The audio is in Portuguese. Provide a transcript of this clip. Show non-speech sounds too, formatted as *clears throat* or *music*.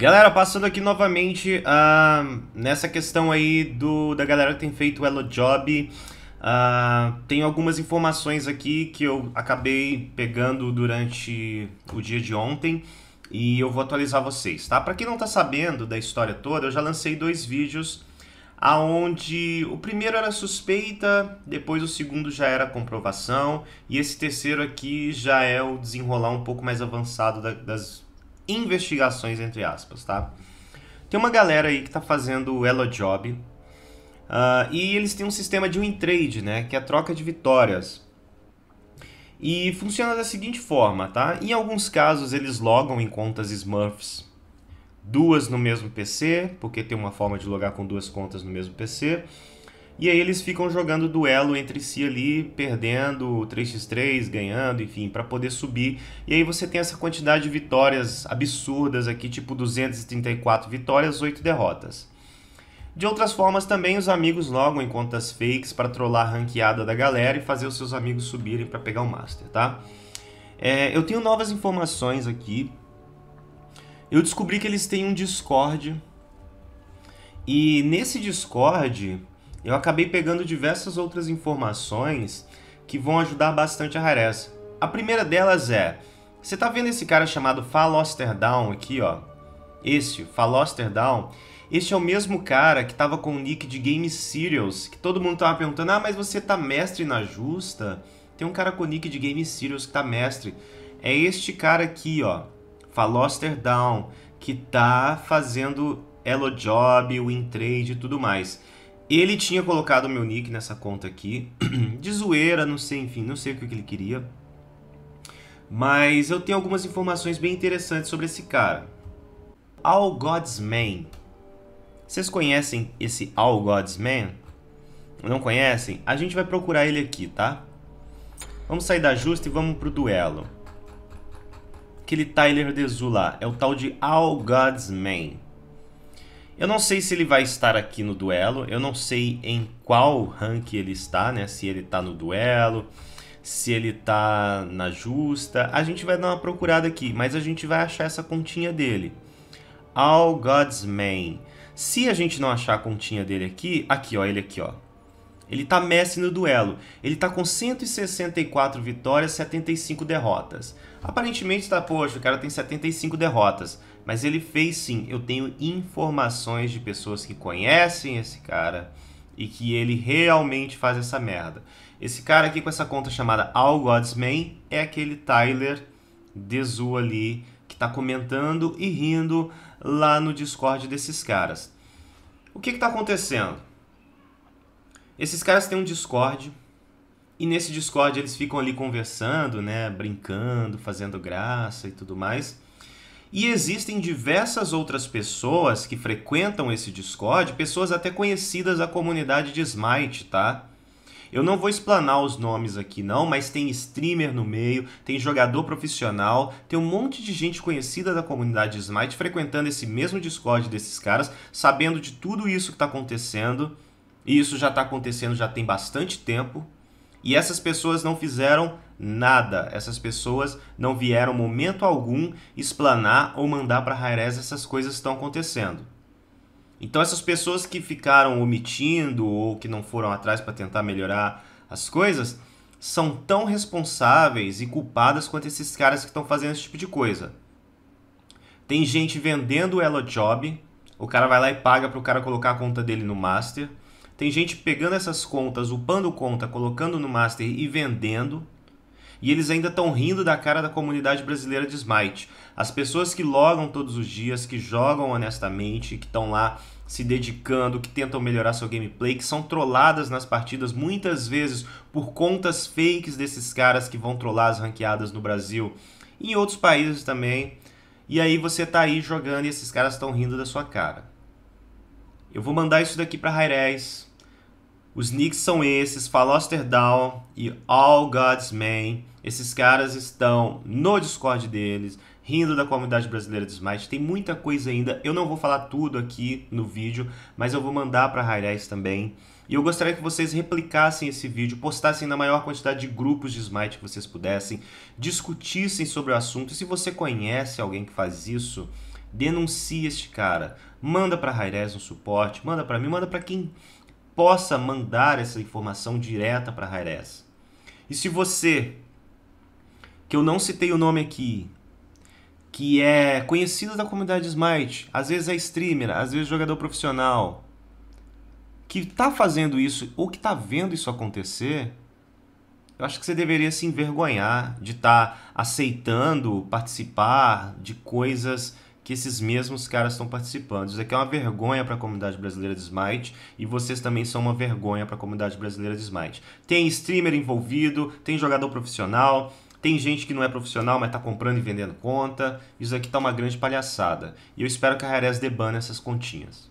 Galera, passando aqui novamente uh, nessa questão aí do, da galera que tem feito o Hello Job. Uh, tem algumas informações aqui que eu acabei pegando durante o dia de ontem e eu vou atualizar vocês, tá? Para quem não tá sabendo da história toda, eu já lancei dois vídeos aonde o primeiro era suspeita, depois o segundo já era comprovação e esse terceiro aqui já é o desenrolar um pouco mais avançado da, das investigações, entre aspas, tá? Tem uma galera aí que tá fazendo o Elo Job. Uh, e eles têm um sistema de win trade, né? Que é a troca de vitórias. E funciona da seguinte forma, tá? Em alguns casos eles logam em contas Smurfs duas no mesmo PC, porque tem uma forma de logar com duas contas no mesmo PC. E aí eles ficam jogando duelo entre si ali, perdendo 3x3, ganhando, enfim, para poder subir. E aí você tem essa quantidade de vitórias absurdas aqui, tipo 234 vitórias, 8 derrotas. De outras formas também os amigos logam em contas fakes para trollar a ranqueada da galera e fazer os seus amigos subirem para pegar o master, tá? É, eu tenho novas informações aqui. Eu descobri que eles têm um Discord. E nesse Discord eu acabei pegando diversas outras informações que vão ajudar bastante a Haressa. A primeira delas é: você tá vendo esse cara chamado Faloster aqui, ó? Esse, Faloster Esse é o mesmo cara que tava com o nick de Game Serials, que todo mundo tava perguntando: "Ah, mas você tá mestre na justa?" Tem um cara com o nick de Game Serials que tá mestre. É este cara aqui, ó, Faloster que tá fazendo Hello Job, Win Trade e tudo mais. Ele tinha colocado o meu nick nessa conta aqui, *clears throat* de zoeira, não sei, enfim, não sei o que ele queria. Mas eu tenho algumas informações bem interessantes sobre esse cara. All God's Man. Vocês conhecem esse All God's Man? Não conhecem? A gente vai procurar ele aqui, tá? Vamos sair da justa e vamos pro duelo. Aquele Tyler Dezu lá, é o tal de All God's Man. Eu não sei se ele vai estar aqui no duelo, eu não sei em qual rank ele está, né? Se ele está no duelo, se ele está na justa. A gente vai dar uma procurada aqui, mas a gente vai achar essa continha dele. All God's Man. Se a gente não achar a continha dele aqui, aqui ó, ele aqui ó. Ele tá Messi no duelo. Ele tá com 164 vitórias, 75 derrotas. Aparentemente tá, poxa, o cara tem 75 derrotas. Mas ele fez sim. Eu tenho informações de pessoas que conhecem esse cara e que ele realmente faz essa merda. Esse cara aqui com essa conta chamada All God's Man é aquele Tyler Dezu ali que tá comentando e rindo lá no Discord desses caras. O que que tá acontecendo? Esses caras têm um Discord e nesse Discord eles ficam ali conversando, né, brincando, fazendo graça e tudo mais. E existem diversas outras pessoas que frequentam esse Discord, pessoas até conhecidas da comunidade de Smite, tá? Eu não vou explanar os nomes aqui não, mas tem streamer no meio, tem jogador profissional, tem um monte de gente conhecida da comunidade de Smite frequentando esse mesmo Discord desses caras, sabendo de tudo isso que está acontecendo. E isso já está acontecendo já tem bastante tempo. E essas pessoas não fizeram nada. Essas pessoas não vieram momento algum explanar ou mandar para Hairez essas coisas que estão acontecendo. Então essas pessoas que ficaram omitindo ou que não foram atrás para tentar melhorar as coisas são tão responsáveis e culpadas quanto esses caras que estão fazendo esse tipo de coisa. Tem gente vendendo o Elo Job, o cara vai lá e paga para o cara colocar a conta dele no master. Tem gente pegando essas contas, upando conta, colocando no Master e vendendo. E eles ainda estão rindo da cara da comunidade brasileira de Smite. As pessoas que logam todos os dias, que jogam honestamente, que estão lá se dedicando, que tentam melhorar seu gameplay, que são trolladas nas partidas muitas vezes por contas fakes desses caras que vão trollar as ranqueadas no Brasil e em outros países também. E aí você tá aí jogando e esses caras estão rindo da sua cara. Eu vou mandar isso daqui para Rairez, os Knicks são esses, Faloster Down e All God's Esses caras estão no Discord deles, rindo da comunidade brasileira de Smite. Tem muita coisa ainda. Eu não vou falar tudo aqui no vídeo, mas eu vou mandar para highlights também. E eu gostaria que vocês replicassem esse vídeo, postassem na maior quantidade de grupos de Smite que vocês pudessem, discutissem sobre o assunto. E se você conhece alguém que faz isso, denuncie este cara. Manda para Raires um suporte, manda para mim, manda para quem possa mandar essa informação direta para Hairez. E se você, que eu não citei o nome aqui, que é conhecido da comunidade Smite, às vezes é streamer, às vezes jogador profissional, que está fazendo isso ou que está vendo isso acontecer, eu acho que você deveria se envergonhar de estar tá aceitando participar de coisas que esses mesmos caras estão participando. Isso aqui é uma vergonha para a comunidade brasileira de Smite e vocês também são uma vergonha para a comunidade brasileira de Smite. Tem streamer envolvido, tem jogador profissional, tem gente que não é profissional, mas está comprando e vendendo conta. Isso aqui está uma grande palhaçada. E eu espero que a Rarez debane essas continhas.